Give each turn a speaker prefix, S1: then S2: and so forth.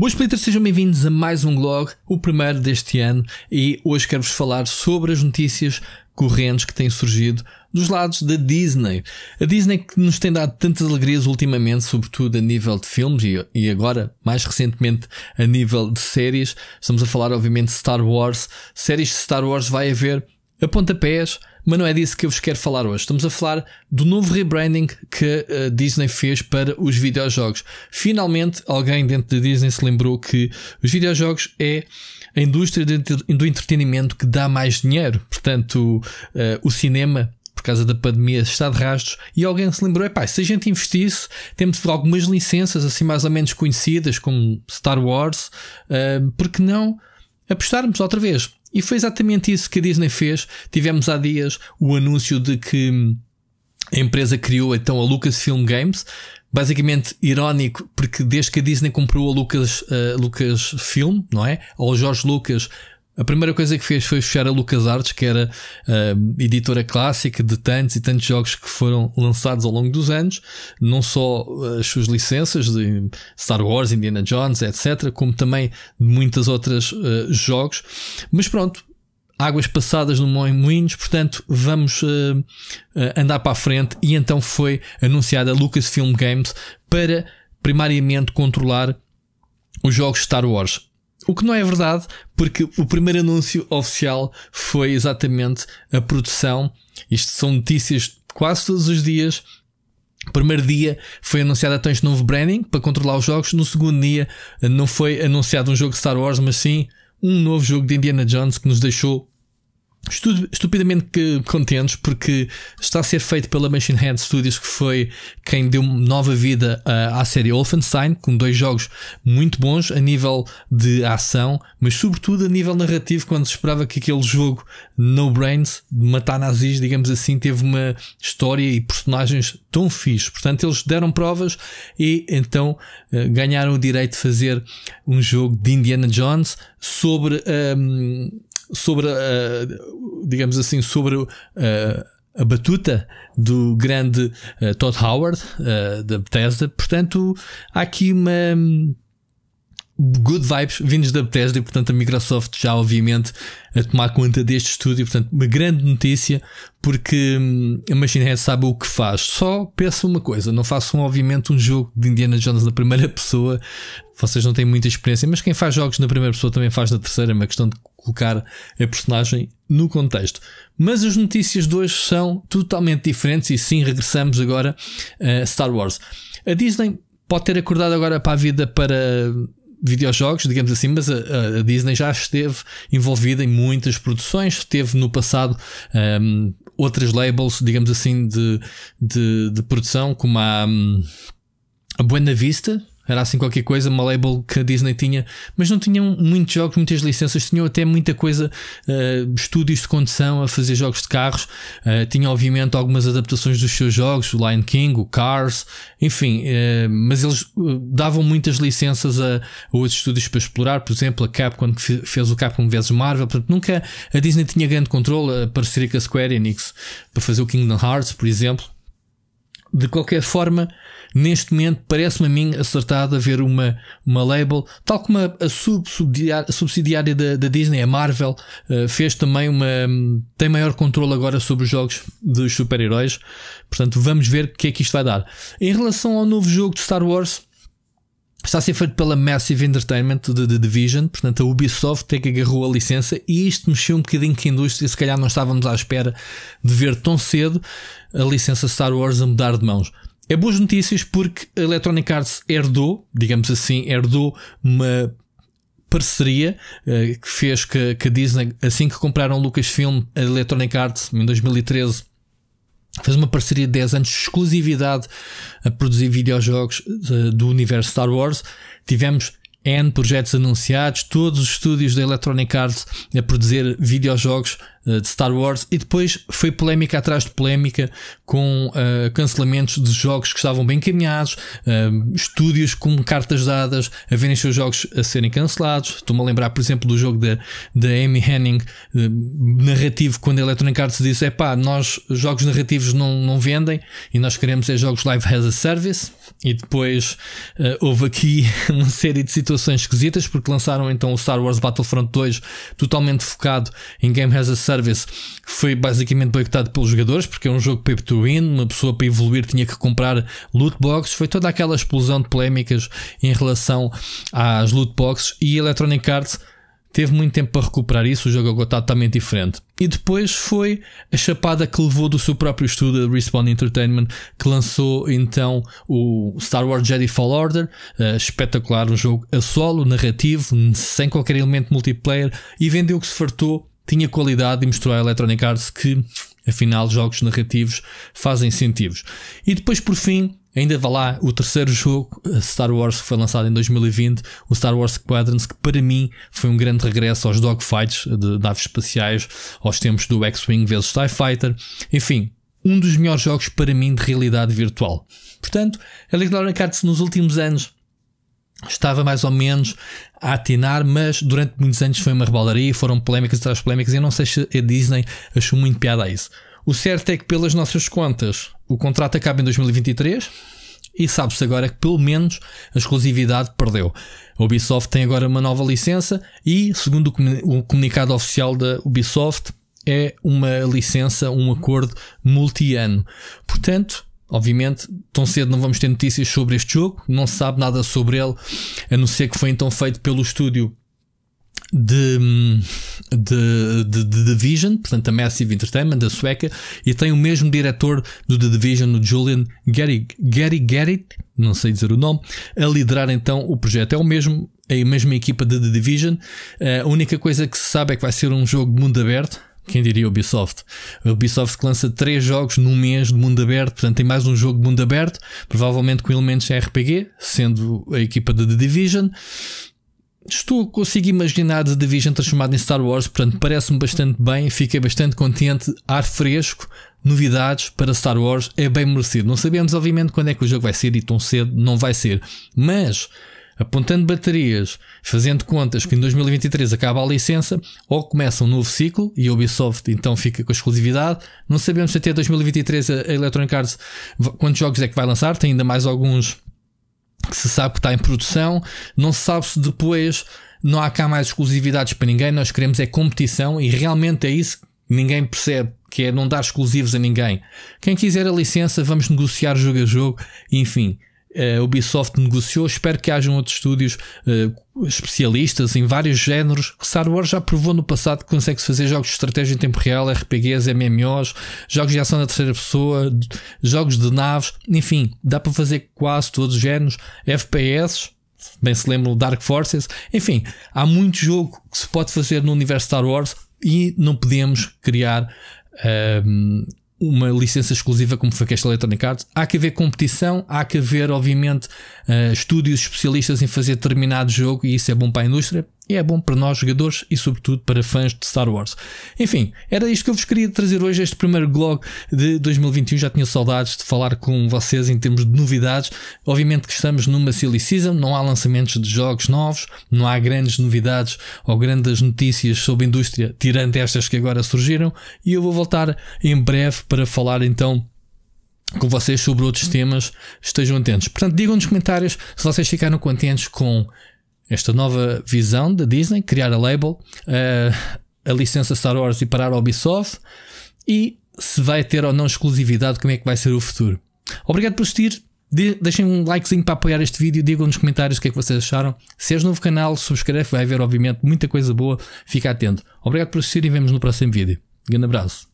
S1: Boas playters, sejam bem-vindos a mais um blog, o primeiro deste ano, e hoje quero-vos falar sobre as notícias correntes que têm surgido dos lados da Disney. A Disney que nos tem dado tantas alegrias ultimamente, sobretudo a nível de filmes e, e agora, mais recentemente, a nível de séries. Estamos a falar, obviamente, de Star Wars. Séries de Star Wars vai haver a pontapés mas não é disso que eu vos quero falar hoje. Estamos a falar do novo rebranding que a eh, Disney fez para os videojogos. Finalmente, alguém dentro da de Disney se lembrou que os videojogos é a indústria do entretenimento que dá mais dinheiro. Portanto, eh, o cinema por causa da pandemia está de rastros e alguém se lembrou, pá, se a gente investisse, temos algumas licenças assim mais ou menos conhecidas como Star Wars, uh, porque não apostarmos outra vez. E foi exatamente isso que a Disney fez. Tivemos há dias o anúncio de que hum, a empresa criou então a Lucasfilm Games. Basicamente irónico, porque desde que a Disney comprou a Lucas, uh, eh, Lucasfilm, não é? Ou Jorge Lucas a primeira coisa que fez foi fechar a LucasArts, que era uh, editora clássica de tantos e tantos jogos que foram lançados ao longo dos anos, não só eh, as suas licenças de Star Wars, Indiana Jones, etc., como também de muitas outras uh, jogos. Mas pronto, águas passadas no Moinhos, portanto, vamos uh, uh, andar para a frente. E então foi anunciada a Lucasfilm Games para primariamente controlar os jogos Star Wars. O que não é verdade, porque o primeiro anúncio oficial foi exatamente a produção. Isto são notícias quase todos os dias. primeiro dia foi anunciado até então este novo branding para controlar os jogos. No segundo dia eh, não foi anunciado um jogo de Star Wars, mas sim um novo jogo de Indiana Jones que nos deixou estupidamente contentes porque está a ser feito pela Machine Head Studios que foi quem deu nova vida à série Wolfenstein com dois jogos muito bons a nível de ação mas sobretudo a nível narrativo quando se esperava que aquele jogo No Brains de matar nazis digamos assim teve uma história e personagens tão fixe portanto eles deram provas e então eh, ganharam o direito de fazer um jogo de Indiana Jones sobre um, ehm, sobre, digamos assim, sobre uh, a batuta do grande uh, Todd Howard, uh, da Bethesda. Portanto, há aqui uma. Hum, good vibes vindos da Bethesda e, portanto, a Microsoft já, obviamente, a tomar conta deste estúdio. Portanto, uma grande notícia, porque hum, a Machine Head sabe o que faz. Só peço uma coisa: não faço, obviamente, um jogo de Indiana Jones na primeira pessoa. Vocês não têm muita experiência, mas quem faz jogos na primeira pessoa também faz na terceira. É uma questão de colocar a personagem no contexto. Mas as notícias de hoje são totalmente diferentes e sim, regressamos agora a eh, Star Wars. A Disney pode ter acordado agora para a vida para videojogos, digamos assim, mas a, a, Disney já esteve envolvida em muitas produções, teve no passado um, outras labels, digamos assim, de, de, de produção, como a, hum, a Buena Vista, era assim qualquer coisa, uma label que a Disney tinha, mas não tinham muitos jogos, muitas licenças, tinham até muita coisa, uh, estúdios de condução a fazer jogos de carros, uh, eh, tinham obviamente algumas adaptações dos seus jogos, o Lion King, o Cars, enfim, uh, mas eles davam muitas licenças a, a, outros estúdios para explorar, por exemplo, a Capcom que fez o Capcom vs Marvel, portanto nunca a Disney tinha grande controle, a parceria com a Square Enix para fazer o Kingdom Hearts, por exemplo. De qualquer forma, neste momento parece-me a mim acertado haver uma, uma label, tal como a, a sub, subsidiária, subsidiária da, da, Disney, a Marvel, uh, fez também uma. tem maior controle agora sobre os jogos dos super-heróis. Portanto, vamos ver o que é que isto vai dar. Em relação ao novo jogo de Star Wars. Está a ser feito pela Massive Entertainment de The Division, portanto a Ubisoft é que agarrou a licença e isto mexeu um bocadinho com a indústria, se calhar não estávamos à espera de ver tão cedo a licença Star Wars a mudar de mãos. É boas notícias porque a Electronic Arts herdou, digamos assim, herdou uma parceria uh, que fez que, que a Disney, assim que compraram Lucasfilm, a Electronic Arts, em 2013, fez uma parceria de 10 anos de exclusividade a produzir videojogos uh, do universo Star Wars. Tivemos N projetos anunciados, todos os estúdios da Electronic Arts a produzir videojogos eh, de Star Wars e depois foi polémica atrás de polémica com uh, cancelamentos de jogos que estavam bem encaminhados, uh, estúdios com cartas dadas a verem seus jogos a serem cancelados. Estou-me a lembrar, por exemplo, do jogo da, da Amy Henning, uh, narrativo, quando a Electronic Arts disse: é pá, nós jogos narrativos não, não vendem e nós queremos é jogos live as a service. E depois houve aqui uma série de situações esquisitas porque lançaram então o Star Wars Battlefront 2 totalmente focado em game as a service Service foi basicamente boicotado pelos jogadores, porque é um jogo pay to win, uma pessoa para evoluir tinha que comprar loot boxes, foi toda aquela explosão de polémicas em relação às loot boxes e Electronic Arts teve muito tempo para recuperar isso, o jogo agora está totalmente diferente. E depois foi a chapada que levou do seu próprio estudo, a Respawn Entertainment, que lançou então o Star Wars Jedi Fall Order, uh, espetacular, um jogo a solo, narrativo, sem qualquer elemento multiplayer, e vendeu o que se fartou tinha qualidade e mostrou a Electronic Arts que, afinal, jogos narrativos fazem incentivos. E depois, por fim, ainda vai lá o terceiro jogo, eh, Star Wars, que foi lançado em 2020, o Star Wars Squadrons, que para mim foi um grande regresso aos dogfights eh, de, de aves espaciais, aos tempos do X-Wing vs TIE Fighter. Enfim, um dos melhores jogos para mim de realidade virtual. Portanto, a Electronic Arts nos últimos anos estava mais ou menos a atinar, mas durante muitos anos foi uma rebaldaria, foram polémicas atrás polémicas, e eu não sei se a Disney achou muito piada a isso. O certo é que, pelas nossas contas, o contrato acaba em 2023 e sabe-se agora que, pelo menos, a exclusividade perdeu. A Ubisoft tem agora uma nova licença e, segundo o comunicado oficial da Ubisoft, é uma licença, um acordo multi-ano. Portanto, Obviamente, tão cedo não vamos ter notícias sobre este jogo, não se sabe nada sobre ele, a não ser que foi então feito pelo estúdio de, de, de, de Division, portanto a Massive Entertainment, da sueca, e tem o mesmo diretor do The Division, o Julian Gary Gary não sei dizer o nome, a liderar então o projeto. É o mesmo, é a mesma equipa de The Division, eh, a única coisa que se sabe é que vai ser um jogo de mundo aberto, quem diria Ubisoft? A Ubisoft que lança 3 jogos num mês de mundo aberto, portanto tem mais um jogo de mundo aberto, provavelmente com elementos RPG, sendo a equipa da The Division. Estou, consigo imaginar The Division transformado em Star Wars, portanto parece-me bastante bem, fiquei bastante contente, ar fresco, novidades para Star Wars, é bem merecido. Não sabemos, obviamente, quando é que o jogo vai ser e tão cedo não vai ser, mas apontando baterias, fazendo contas que em 2023 acaba a licença, ou começa um novo ciclo e a Ubisoft então fica com exclusividade. Não sabemos se até 2023 a Electronic Arts quantos jogos é que vai lançar, tem ainda mais alguns que se sabe que está em produção, não se sabe se depois não há cá mais exclusividades para ninguém, nós queremos é competição e realmente é isso que ninguém percebe, que é não dar exclusivos a ninguém. Quem quiser a licença, vamos negociar jogo a jogo, enfim a eh, Ubisoft negociou. Espero que hajam outros estúdios uh, especialistas em vários géneros. Star Wars já provou no passado que consegue fazer jogos de estratégia em tempo real, RPGs, MMOs, jogos de ação na terceira pessoa, jogos de naves, enfim, dá para fazer quase todos os géneros, FPS. Bem se lembram Dark Forces, enfim, há muito jogo que se pode fazer no universo Star Wars e não podemos criar um, ehm, uma licença exclusiva como foi que esta Electronic Arts. Há que haver competição, há que haver, obviamente, uh, estúdios especialistas em fazer determinado jogo e isso é bom para a indústria e é bom para nós jogadores e sobretudo para fãs de Star Wars. Enfim, era isto que eu vos queria trazer hoje, este primeiro blog de 2021. Já tinha saudades de falar com vocês em termos de novidades. Obviamente que estamos numa silly season, não há lançamentos de jogos novos, não há grandes novidades ou grandes notícias sobre a indústria, tirando estas que agora surgiram, e eu vou voltar em breve para falar então com vocês sobre outros temas, estejam atentos. Portanto, digam nos comentários se vocês ficaram contentes com esta nova visão da Disney, criar a label, a, eh, a licença Star Wars e parar a Ubisoft e se vai ter ou não exclusividade, como é que vai ser o futuro. Obrigado por assistir. De, deixem um likezinho para apoiar este vídeo, digam nos comentários o que é que vocês acharam. Se és novo canal, subscreve, vai haver obviamente muita coisa boa, fica atento. Obrigado por assistir e vemos no próximo vídeo. Um grande abraço.